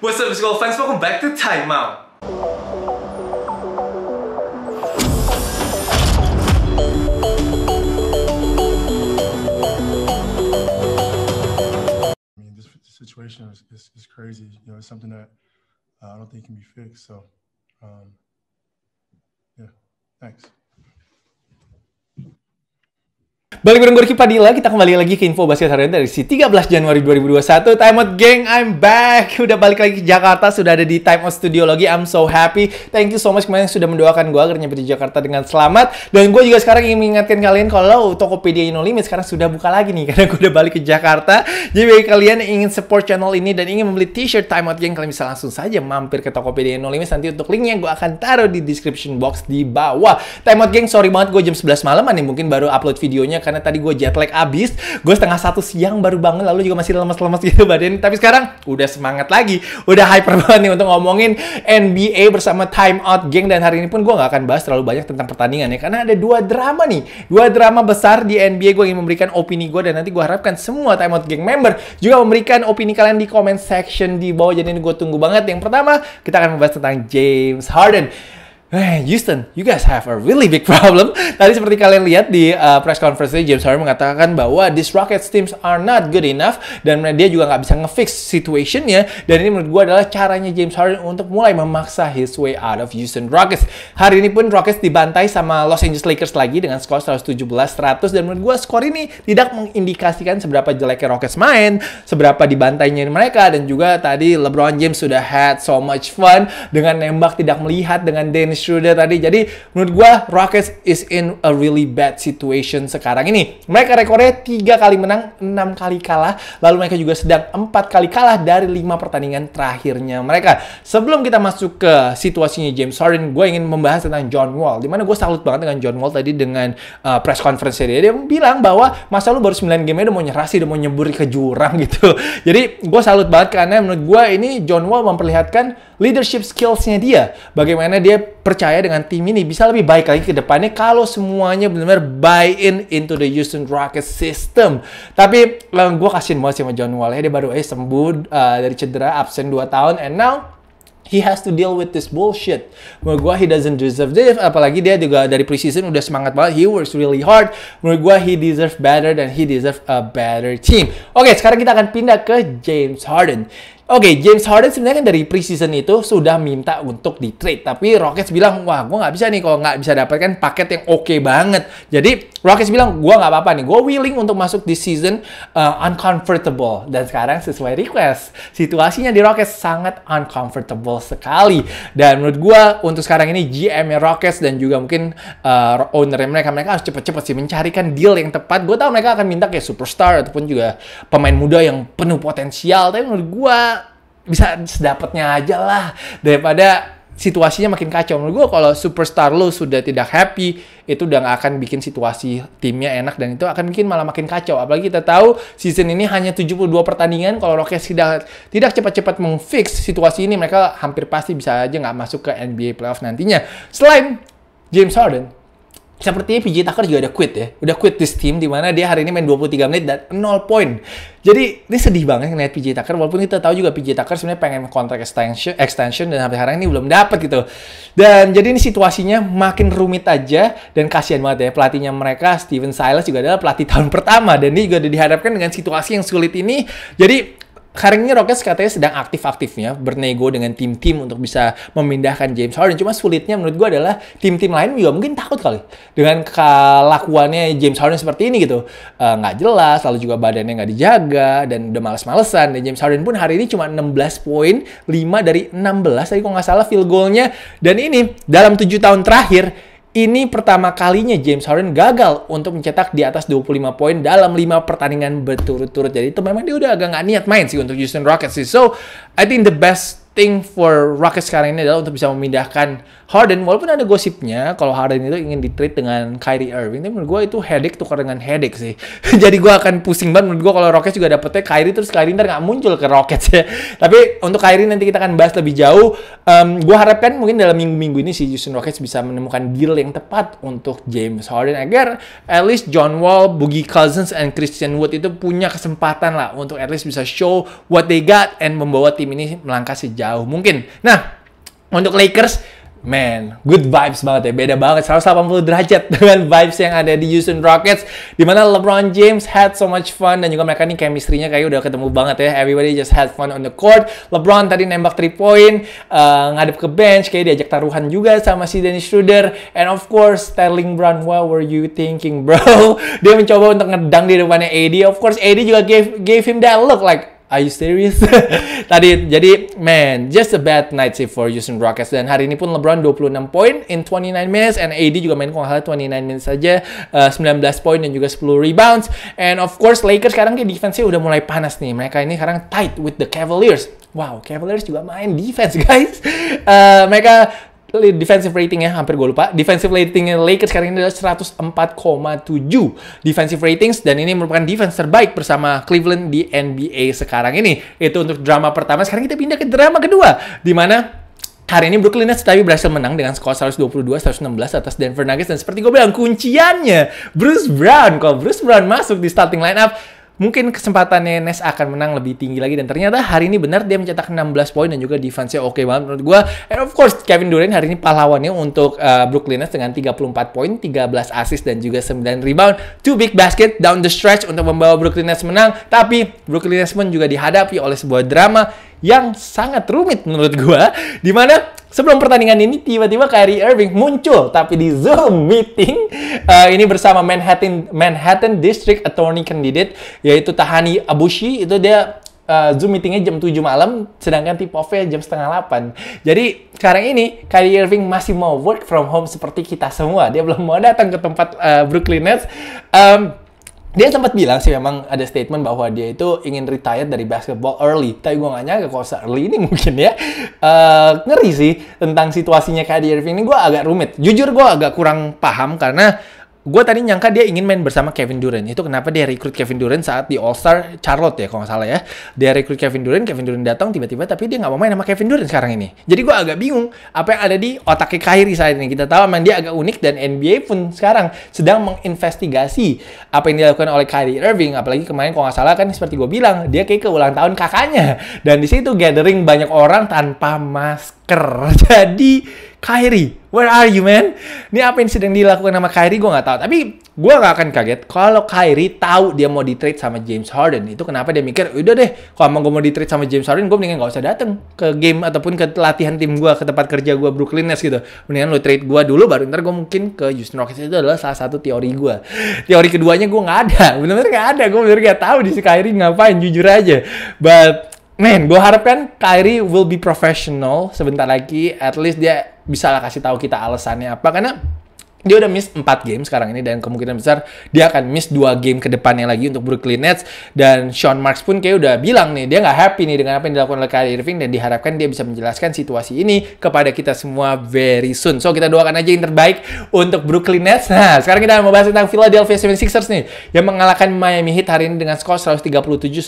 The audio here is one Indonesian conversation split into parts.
What's up, school fans? Welcome back to Time Out. I mean, this situation is, is, is crazy. You know, it's something that uh, I don't think can be fixed. So, um, yeah, thanks. Balik bareng gue Ricky Padilla, kita kembali lagi ke info basket harian dari si 13 Januari 2021. Time out geng, I'm back. Udah balik lagi ke Jakarta, sudah ada di Time out Studio lagi. I'm so happy. Thank you so much kemarin sudah mendoakan gue agar nyampe di Jakarta dengan selamat. Dan gue juga sekarang ingin mengingatkan kalian kalau Tokopedia No Limit sekarang sudah buka lagi nih karena gue udah balik ke Jakarta. Jadi bagi kalian yang ingin support channel ini dan ingin membeli t-shirt Time Out Gang kalian bisa langsung saja mampir ke Tokopedia No Limit. Nanti untuk linknya gue akan taruh di description box di bawah. Time Out Geng, sorry banget gue jam 11 malam nih mungkin baru upload videonya karena tadi gue jet lag abis gue setengah satu siang baru bangun lalu juga masih lemes-lemes gitu badan tapi sekarang udah semangat lagi udah hyper banget nih untuk ngomongin NBA bersama Time Out geng dan hari ini pun gue nggak akan bahas terlalu banyak tentang pertandingan ya karena ada dua drama nih dua drama besar di NBA gue ingin memberikan opini gue dan nanti gue harapkan semua Time Out geng member juga memberikan opini kalian di comment section di bawah jadi ini gue tunggu banget yang pertama kita akan membahas tentang James Harden Hey, eh, Houston, you guys have a really big problem. Tadi seperti kalian lihat di uh, press conference James Harden mengatakan bahwa this Rockets teams are not good enough dan dia juga nggak bisa ngefix situationnya. Dan ini menurut gue adalah caranya James Harden untuk mulai memaksa his way out of Houston Rockets. Hari ini pun Rockets dibantai sama Los Angeles Lakers lagi dengan skor 117-100 dan menurut gue skor ini tidak mengindikasikan seberapa jeleknya Rockets main, seberapa dibantainya mereka dan juga tadi LeBron James sudah had so much fun dengan nembak tidak melihat dengan Dennis Schroeder tadi. Jadi menurut gue Rockets is in a really bad situation sekarang ini. Mereka rekornya 3 kali menang, 6 kali kalah. Lalu mereka juga sedang 4 kali kalah dari 5 pertandingan terakhirnya mereka. Sebelum kita masuk ke situasinya James Harden, gue ingin membahas tentang John Wall. Dimana gue salut banget dengan John Wall tadi dengan uh, press conference dia. Dia bilang bahwa masa lu baru 9 game udah mau nyerah sih, udah mau nyebur ke jurang gitu. Jadi gue salut banget karena menurut gue ini John Wall memperlihatkan leadership skills-nya dia. Bagaimana dia percaya dengan tim ini bisa lebih baik lagi ke depannya kalau semuanya benar-benar buy in into the Houston Rockets system. Tapi um, eh, gue kasihin banget sama John Wall ya, dia baru aja sembuh uh, dari cedera absen 2 tahun and now He has to deal with this bullshit. Menurut gue, he doesn't deserve this. Apalagi dia juga dari preseason udah semangat banget. He works really hard. Menurut gue, he deserve better dan he deserve a better team. Oke, okay, sekarang kita akan pindah ke James Harden. Oke, okay, James Harden sebenarnya kan dari preseason itu sudah minta untuk di trade, tapi Rockets bilang, wah gue nggak bisa nih kalau nggak bisa dapatkan paket yang oke okay banget. Jadi Rockets bilang, gue nggak apa-apa nih, gue willing untuk masuk di season uh, uncomfortable. Dan sekarang sesuai request, situasinya di Rockets sangat uncomfortable sekali. Dan menurut gue untuk sekarang ini GM Rockets dan juga mungkin uh, owner mereka mereka harus cepat-cepat sih mencarikan deal yang tepat. Gue tahu mereka akan minta kayak superstar ataupun juga pemain muda yang penuh potensial, tapi menurut gue bisa sedapatnya aja lah daripada situasinya makin kacau. Menurut gue kalau superstar lo sudah tidak happy, itu udah gak akan bikin situasi timnya enak dan itu akan bikin malah makin kacau. Apalagi kita tahu season ini hanya 72 pertandingan. Kalau Rockets tidak tidak cepat-cepat mengfix situasi ini, mereka hampir pasti bisa aja nggak masuk ke NBA playoff nantinya. Selain James Harden, sepertinya PJ Tucker juga ada quit ya. Udah quit this team di mana dia hari ini main 23 menit dan 0 poin. Jadi ini sedih banget ngeliat PJ Tucker walaupun kita tahu juga PJ Tucker sebenarnya pengen kontrak extension, extension dan sampai sekarang ini belum dapat gitu. Dan jadi ini situasinya makin rumit aja dan kasihan banget ya pelatihnya mereka Steven Silas juga adalah pelatih tahun pertama dan ini juga dihadapkan dengan situasi yang sulit ini. Jadi sekarang ini Rockets katanya sedang aktif-aktifnya bernego dengan tim-tim untuk bisa memindahkan James Harden. Cuma sulitnya menurut gue adalah tim-tim lain juga mungkin takut kali dengan kelakuannya James Harden seperti ini gitu. Eh, nggak uh, jelas, lalu juga badannya nggak dijaga dan udah males-malesan. Dan James Harden pun hari ini cuma 16 poin, 5 dari 16 tadi kok nggak salah field goalnya. Dan ini dalam 7 tahun terakhir ini pertama kalinya James Harden gagal untuk mencetak di atas 25 poin dalam 5 pertandingan berturut-turut. Jadi itu memang dia udah agak nggak niat main sih untuk Houston Rockets sih. So, I think the best thing for Rockets sekarang ini adalah untuk bisa memindahkan Harden walaupun ada gosipnya kalau Harden itu ingin di dengan Kyrie Irving, tapi menurut gue itu headache tukar dengan headache sih. Jadi gue akan pusing banget menurut gue kalau Rockets juga dapetnya Kyrie terus Kyrie ntar nggak muncul ke Rockets ya. Tapi untuk Kyrie nanti kita akan bahas lebih jauh. Um, gue harapkan mungkin dalam minggu-minggu ini si Houston Rockets bisa menemukan deal yang tepat untuk James Harden agar at least John Wall, Boogie Cousins, and Christian Wood itu punya kesempatan lah untuk at least bisa show what they got and membawa tim ini melangkah sejauh mungkin. Nah, untuk Lakers, Man, good vibes banget ya. Beda banget 180 derajat dengan vibes yang ada di Houston Rockets Dimana LeBron James had so much fun dan juga mereka nih chemistry-nya kayak udah ketemu banget ya. Everybody just had fun on the court. LeBron tadi nembak 3 point, uh, ngadep ke bench kayak diajak taruhan juga sama si Dennis Schroeder and of course Sterling Brown, what were you thinking, bro? Dia mencoba untuk ngedang di depannya AD. Of course AD juga gave gave him that look like Are you serious? Tadi, jadi, man, just a bad night sih for Houston Rockets. Dan hari ini pun LeBron 26 poin in 29 minutes. And AD juga main kalau 29 minutes saja. Uh, eh, 19 poin dan juga 10 rebounds. And of course, Lakers sekarang kayak defense-nya udah mulai panas nih. Mereka ini sekarang tight with the Cavaliers. Wow, Cavaliers juga main defense, guys. Uh, mereka defensive ratingnya hampir gue lupa. Defensive ratingnya Lakers sekarang ini adalah 104,7 defensive ratings dan ini merupakan defense terbaik bersama Cleveland di NBA sekarang ini. Itu untuk drama pertama. Sekarang kita pindah ke drama kedua di mana Hari ini Brooklyn Nets tapi berhasil menang dengan skor 122-116 atas Denver Nuggets dan seperti gue bilang kunciannya Bruce Brown. Kalau Bruce Brown masuk di starting lineup, mungkin kesempatannya Nes akan menang lebih tinggi lagi dan ternyata hari ini benar dia mencetak 16 poin dan juga defense-nya oke okay banget menurut gue and of course Kevin Durant hari ini pahlawannya untuk uh, Brooklyn Nets dengan 34 poin 13 assist dan juga 9 rebound two big basket down the stretch untuk membawa Brooklyn Nets menang tapi Brooklyn Nets pun juga dihadapi oleh sebuah drama yang sangat rumit menurut gue, dimana sebelum pertandingan ini tiba-tiba Kyrie Irving muncul tapi di Zoom meeting uh, ini bersama Manhattan Manhattan District Attorney Candidate yaitu Tahani Abushi itu dia uh, Zoom meetingnya jam 7 malam, sedangkan tip off jam setengah 8. Jadi sekarang ini Kyrie Irving masih mau work from home seperti kita semua. Dia belum mau datang ke tempat uh, Brooklyn Nets. Um, dia sempat bilang sih memang ada statement bahwa dia itu ingin retire dari basketball early. Tapi gue gak nyangka kalau early ini mungkin ya. Uh, ngeri sih tentang situasinya Kyrie Irving ini gue agak rumit. Jujur gue agak kurang paham karena gue tadi nyangka dia ingin main bersama Kevin Durant. Itu kenapa dia rekrut Kevin Durant saat di All Star Charlotte ya kalau nggak salah ya. Dia rekrut Kevin Durant, Kevin Durant datang tiba-tiba tapi dia nggak mau main sama Kevin Durant sekarang ini. Jadi gue agak bingung apa yang ada di otaknya Kyrie saat ini. Kita tahu memang dia agak unik dan NBA pun sekarang sedang menginvestigasi apa yang dilakukan oleh Kyrie Irving. Apalagi kemarin kalau nggak salah kan seperti gue bilang dia kayak ke ulang tahun kakaknya. Dan di situ gathering banyak orang tanpa mask striker. Jadi Kyrie, where are you man? Ini apa yang sedang dilakukan sama Kyrie gue nggak tahu. Tapi gue nggak akan kaget kalau Kyrie tahu dia mau di trade sama James Harden. Itu kenapa dia mikir, udah deh, kalau emang gue mau di trade sama James Harden, gue mendingan nggak usah datang ke game ataupun ke latihan tim gue, ke tempat kerja gue Brooklyn Nets gitu. Mendingan lo trade gue dulu, baru ntar gue mungkin ke Houston Rockets itu adalah salah satu teori gue. Teori keduanya gue nggak ada, benar-benar nggak ada. Gue benar-benar nggak tahu di si Kyrie ngapain, jujur aja. But Men, gue harapkan Kyrie will be professional sebentar lagi. At least dia bisa lah kasih tahu kita alasannya apa. Karena dia udah miss 4 game sekarang ini dan kemungkinan besar dia akan miss 2 game ke depannya lagi untuk Brooklyn Nets dan Sean Marks pun kayak udah bilang nih dia nggak happy nih dengan apa yang dilakukan oleh Kyrie Irving dan diharapkan dia bisa menjelaskan situasi ini kepada kita semua very soon. So kita doakan aja yang terbaik untuk Brooklyn Nets. Nah, sekarang kita mau bahas tentang Philadelphia 76ers nih yang mengalahkan Miami Heat hari ini dengan skor 137-134.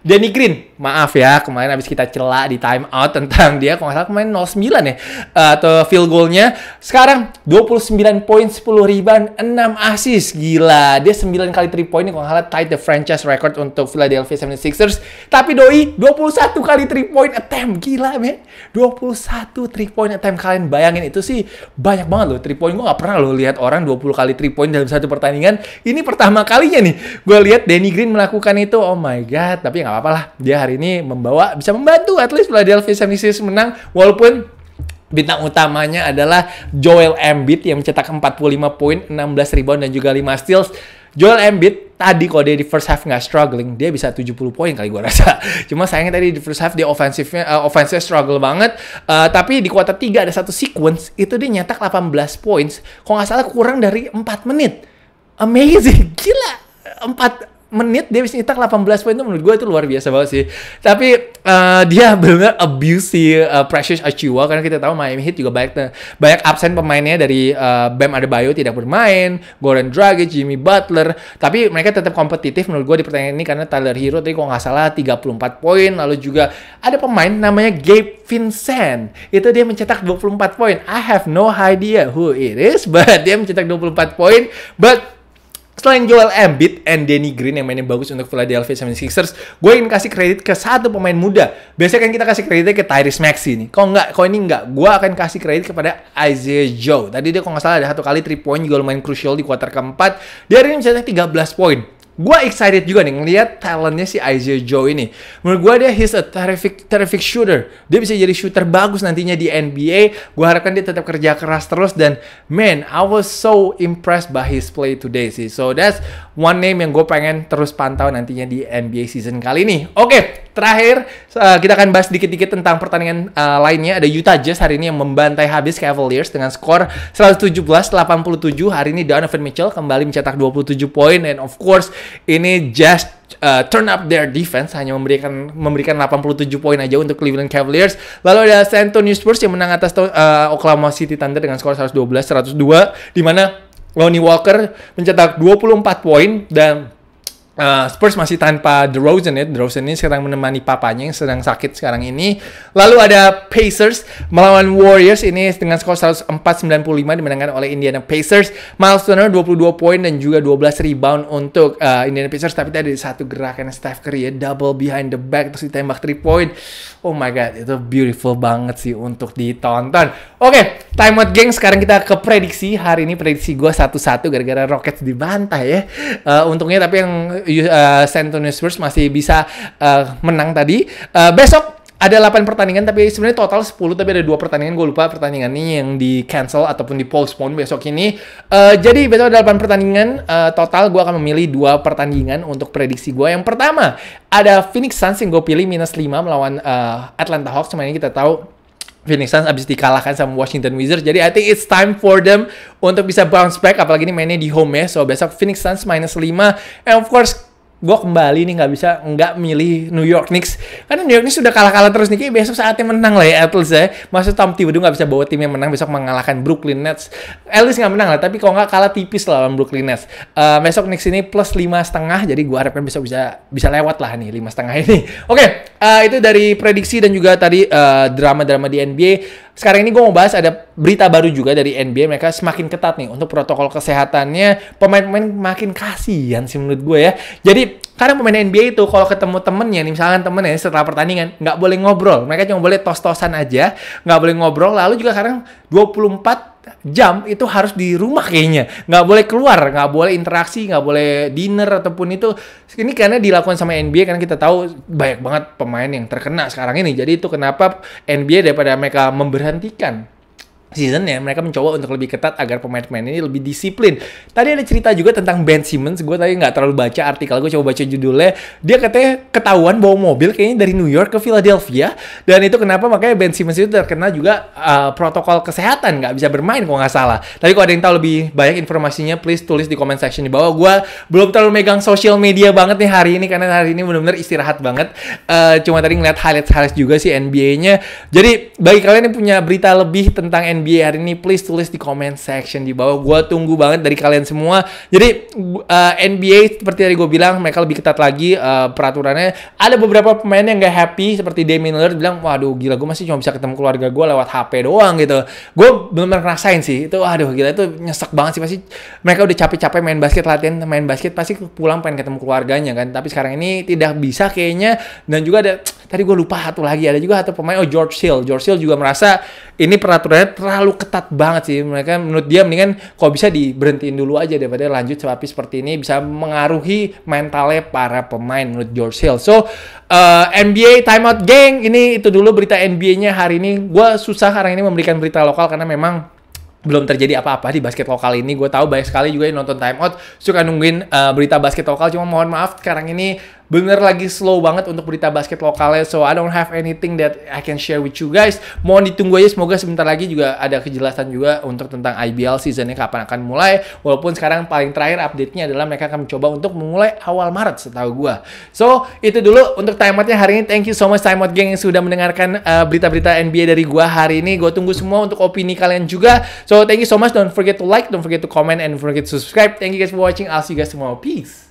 Danny Green, maaf ya kemarin abis kita celak di time out tentang dia kalau nggak salah kemarin 09 ya eh, atau field goalnya. Sekarang 20 29 poin, 10 rebound, 6 asis Gila, dia 9 kali 3 point kalau salah tied the franchise record untuk Philadelphia 76ers. Tapi doi 21 kali 3 point attempt. Gila, men. 21 3 point attempt kalian bayangin itu sih banyak banget loh 3 point. Gue gak pernah loh lihat orang 20 kali 3 point dalam satu pertandingan. Ini pertama kalinya nih gue lihat Danny Green melakukan itu. Oh my god, tapi nggak apa-apa lah. Dia hari ini membawa bisa membantu at least Philadelphia 76ers menang walaupun Bintang utamanya adalah Joel Embiid yang mencetak 45 poin, 16 rebound dan juga 5 steals. Joel Embiid tadi kalau dia di first half nggak struggling, dia bisa 70 poin kali gue rasa. Cuma sayangnya tadi di first half dia ofensifnya uh, offensive struggle banget. Uh, tapi di kuota 3 ada satu sequence itu dia nyetak 18 poin Kalau nggak salah kurang dari 4 menit. Amazing, gila. 4 menit dia bisa nyetak 18 poin itu menurut gue itu luar biasa banget sih. Tapi uh, dia benar abuse si uh, eh, Precious Achiuwa karena kita tahu Miami Heat juga banyak banyak absen pemainnya dari uh, Bam Adebayo tidak bermain, Goran Dragic, Jimmy Butler, tapi mereka tetap kompetitif menurut gue di pertandingan ini karena Tyler Hero tadi kalau nggak salah 34 poin lalu juga ada pemain namanya Gabe Vincent. Itu dia mencetak 24 poin. I have no idea who it is but dia mencetak 24 poin but Selain Joel Embiid and Danny Green yang mainnya bagus untuk Philadelphia 76ers, gue ingin kasih kredit ke satu pemain muda. Biasanya kan kita kasih kreditnya ke Tyrese Maxey nih. Kok nggak, Kok ini nggak, gue akan kasih kredit kepada Isaiah Joe. Tadi dia kok nggak salah ada satu kali 3 point juga lumayan crucial di kuarter keempat. Dia hari ini mencetak 13 poin gue excited juga nih ngelihat talentnya si Isaiah Joe ini. Menurut gue dia he's a terrific terrific shooter. Dia bisa jadi shooter bagus nantinya di NBA. Gue harapkan dia tetap kerja keras terus dan man, I was so impressed by his play today sih. So that's one name yang gue pengen terus pantau nantinya di NBA season kali ini. Oke, okay, terakhir eh, kita akan bahas dikit-dikit tentang pertandingan uh, lainnya. Ada Utah Jazz hari ini yang membantai habis Cavaliers dengan skor 117-87. Hari ini Donovan Mitchell kembali mencetak 27 poin and of course ini just uh, turn up their defense hanya memberikan memberikan 87 poin aja untuk Cleveland Cavaliers. Lalu ada San Antonio Spurs yang menang atas uh, Oklahoma City Thunder dengan skor 112-102 di mana Lonnie Walker mencetak 24 poin dan uh, Spurs masih tanpa DeRozan ya. DeRozan ini sekarang menemani papanya yang sedang sakit sekarang ini. Lalu ada Pacers melawan Warriors ini dengan skor 104-95 dimenangkan oleh Indiana Pacers. Miles Turner 22 poin dan juga 12 rebound untuk uh, Indiana Pacers tapi tadi satu gerakan Steph Curry ya double behind the back terus ditembak 3 point. Oh my god, itu beautiful banget sih untuk ditonton. Oke, okay, time out geng. Sekarang kita ke prediksi. Hari ini prediksi gue satu-satu gara-gara roket dibantai ya. Uh, untungnya tapi yang uh, eh, San Antonio Spurs masih bisa uh, menang tadi. Uh, besok ada 8 pertandingan tapi sebenarnya total 10 tapi ada dua pertandingan gue lupa pertandingan ini yang di cancel ataupun di postpone besok ini. Uh, jadi besok ada 8 pertandingan uh, total gue akan memilih dua pertandingan untuk prediksi gue. Yang pertama ada Phoenix Suns yang gue pilih minus 5 melawan uh, Atlanta Hawks. Semuanya kita tahu Phoenix Suns abis dikalahkan sama Washington Wizards. Jadi I think it's time for them untuk bisa bounce back. Apalagi ini mainnya di home ya. So besok Phoenix Suns minus 5. And of course gue kembali nih nggak bisa nggak milih New York Knicks karena New York Knicks sudah kalah-kalah terus nih kayak besok saatnya menang lah ya at least ya masa Tom Thibodeau nggak bisa bawa tim yang menang besok mengalahkan Brooklyn Nets at least nggak menang lah tapi kalau nggak kalah tipis lah lawan Brooklyn Nets uh, besok Knicks ini plus lima setengah jadi gue harapkan besok bisa bisa lewat lah nih lima setengah ini oke okay, uh, eh, itu dari prediksi dan juga tadi drama uh, eh, drama -drama di NBA sekarang ini gue mau bahas ada berita baru juga dari NBA. Mereka semakin ketat nih untuk protokol kesehatannya. Pemain-pemain makin kasihan sih menurut gue ya. Jadi karena pemain NBA itu kalau ketemu temennya nih, misalkan temennya setelah pertandingan, nggak boleh ngobrol. Mereka cuma boleh tos-tosan aja, nggak boleh ngobrol. Lalu juga sekarang 24 jam itu harus di rumah kayaknya nggak boleh keluar nggak boleh interaksi nggak boleh dinner ataupun itu ini karena dilakukan sama NBA karena kita tahu banyak banget pemain yang terkena sekarang ini jadi itu kenapa NBA daripada mereka memberhentikan season ya mereka mencoba untuk lebih ketat agar pemain-pemain ini lebih disiplin. Tadi ada cerita juga tentang Ben Simmons, gue tadi nggak terlalu baca artikel, gue coba baca judulnya. Dia katanya ketahuan bawa mobil kayaknya dari New York ke Philadelphia dan itu kenapa makanya Ben Simmons itu terkena juga uh, protokol kesehatan nggak bisa bermain kalau nggak salah. Tapi kalau ada yang tahu lebih banyak informasinya, please tulis di comment section di bawah. Gue belum terlalu megang social media banget nih hari ini karena hari ini benar-benar istirahat banget. Uh, cuma tadi ngeliat highlights-highlights juga sih NBA-nya. Jadi bagi kalian yang punya berita lebih tentang NBA NBA hari ini please tulis di comment section di bawah. gue tunggu banget dari kalian semua. Jadi uh, eh, NBA seperti tadi gue bilang mereka lebih ketat lagi uh, peraturannya. Ada beberapa pemain yang gak happy seperti Damian Lillard bilang, "Waduh, gila gue masih cuma bisa ketemu keluarga gue lewat HP doang gitu." Gue belum ngerasain sih. Itu aduh gila itu nyesek banget sih pasti mereka udah capek-capek main basket latihan main basket pasti pulang pengen ketemu keluarganya kan. Tapi sekarang ini tidak bisa kayaknya dan juga ada Tadi gue lupa satu lagi ada juga satu pemain oh George Hill. George Hill juga merasa ini peraturannya terlalu ketat banget sih. Mereka menurut dia mendingan kok bisa diberhentiin dulu aja daripada lanjut tapi seperti ini bisa mengaruhi mentalnya para pemain menurut George Hill. So uh, eh, NBA timeout geng ini itu dulu berita NBA-nya hari ini. Gue susah sekarang ini memberikan berita lokal karena memang belum terjadi apa-apa di basket lokal ini. Gue tahu banyak sekali juga yang nonton timeout suka nungguin uh, berita basket lokal. Cuma mohon maaf sekarang ini bener lagi slow banget untuk berita basket lokalnya. So I don't have anything that I can share with you guys. Mohon ditunggu aja semoga sebentar lagi juga ada kejelasan juga untuk tentang IBL seasonnya kapan akan mulai. Walaupun sekarang paling terakhir update-nya adalah mereka akan mencoba untuk memulai awal Maret setahu gue. So itu dulu untuk time nya hari ini. Thank you so much time out geng yang sudah mendengarkan berita uh, berita-berita NBA dari gue hari ini. Gue tunggu semua untuk opini kalian juga. So thank you so much. Don't forget to like, don't forget to comment, and don't forget to subscribe. Thank you guys for watching. I'll see you guys tomorrow. Peace.